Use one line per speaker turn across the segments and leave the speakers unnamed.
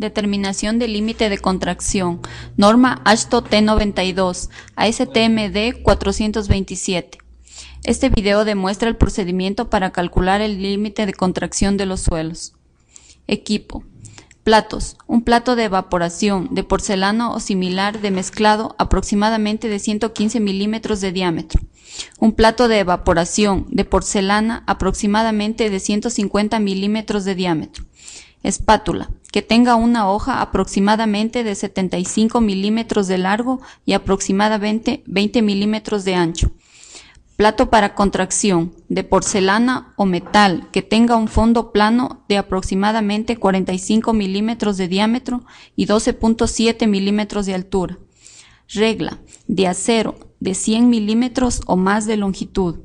Determinación del límite de contracción. Norma ASHTO T92, ASTMD 427. Este video demuestra el procedimiento para calcular el límite de contracción de los suelos. Equipo. Platos. Un plato de evaporación de porcelana o similar de mezclado aproximadamente de 115 milímetros de diámetro. Un plato de evaporación de porcelana aproximadamente de 150 milímetros de diámetro. Espátula que tenga una hoja aproximadamente de 75 milímetros de largo y aproximadamente 20 milímetros de ancho. Plato para contracción de porcelana o metal que tenga un fondo plano de aproximadamente 45 milímetros de diámetro y 12.7 milímetros de altura. Regla de acero de 100 milímetros o más de longitud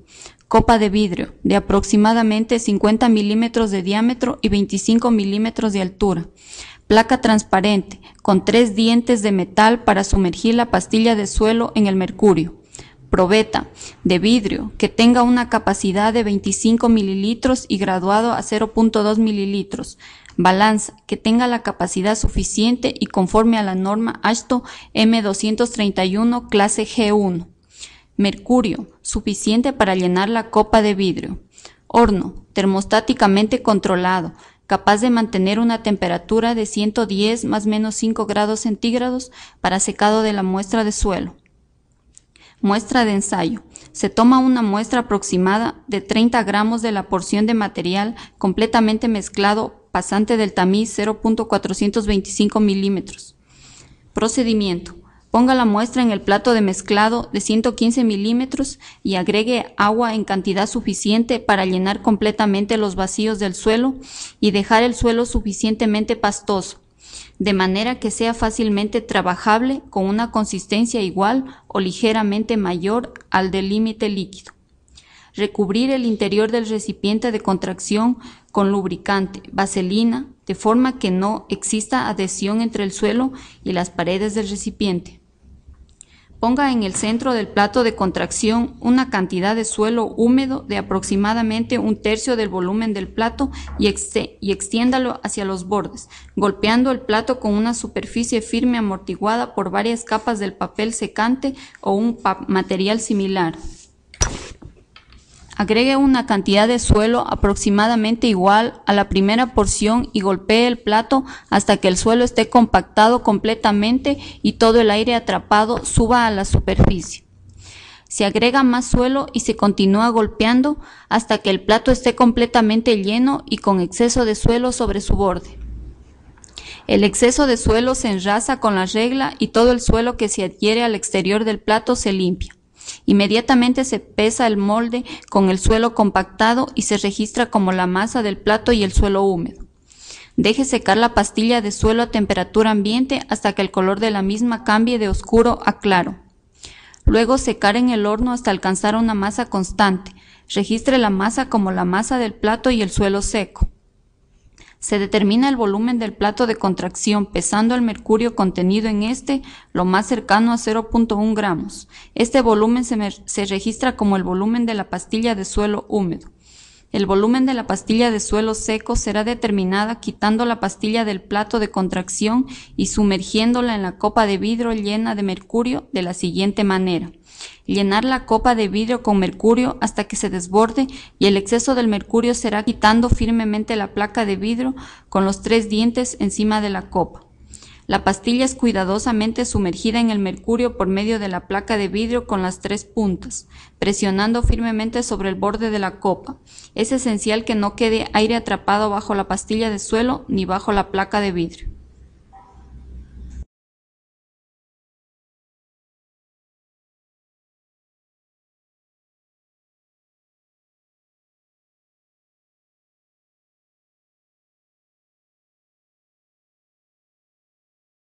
copa de vidrio de aproximadamente 50 milímetros de diámetro y 25 milímetros de altura, placa transparente con tres dientes de metal para sumergir la pastilla de suelo en el mercurio, probeta de vidrio que tenga una capacidad de 25 mililitros y graduado a 0.2 mililitros, balanza que tenga la capacidad suficiente y conforme a la norma ASHTO M231 clase G1 mercurio, suficiente para llenar la copa de vidrio, horno, termostáticamente controlado, capaz de mantener una temperatura de 110 más menos 5 grados centígrados para secado de la muestra de suelo. Muestra de ensayo. Se toma una muestra aproximada de 30 gramos de la porción de material completamente mezclado pasante del tamiz 0.425 milímetros. Procedimiento. Ponga la muestra en el plato de mezclado de 115 milímetros y agregue agua en cantidad suficiente para llenar completamente los vacíos del suelo y dejar el suelo suficientemente pastoso, de manera que sea fácilmente trabajable con una consistencia igual o ligeramente mayor al del límite líquido. Recubrir el interior del recipiente de contracción con lubricante, vaselina, de forma que no exista adhesión entre el suelo y las paredes del recipiente. Ponga en el centro del plato de contracción una cantidad de suelo húmedo de aproximadamente un tercio del volumen del plato y, extiéndalo hacia los bordes, golpeando el plato con una superficie firme amortiguada por varias capas del papel secante o un material similar. Agregue una cantidad de suelo aproximadamente igual a la primera porción y golpee el plato hasta que el suelo esté compactado completamente y todo el aire atrapado suba a la superficie. Se agrega más suelo y se continúa golpeando hasta que el plato esté completamente lleno y con exceso de suelo sobre su borde. El exceso de suelo se enrasa con la regla y todo el suelo que se adhiere al exterior del plato se limpia. Inmediatamente se pesa el molde con el suelo compactado y se registra como la masa del plato y el suelo húmedo. Deje secar la pastilla de suelo a temperatura ambiente hasta que el color de la misma cambie de oscuro a claro. Luego secar en el horno hasta alcanzar una masa constante. Registre la masa como la masa del plato y el suelo seco. Se determina el volumen del plato de contracción pesando el mercurio contenido en este lo más cercano a 0.1 gramos. Este volumen se, se registra como el volumen de la pastilla de suelo húmedo. El volumen de la pastilla de suelo seco será determinada quitando la pastilla del plato de contracción y sumergiéndola en la copa de vidrio llena de mercurio de la siguiente manera. Llenar la copa de vidrio con mercurio hasta que se desborde y el exceso del mercurio será quitando firmemente la placa de vidrio con los tres dientes encima de la copa. La pastilla es cuidadosamente sumergida en el mercurio por medio de la placa de vidrio con las tres puntas, presionando firmemente sobre el borde de la copa. Es esencial que no quede aire atrapado bajo la pastilla de suelo ni bajo la placa de vidrio.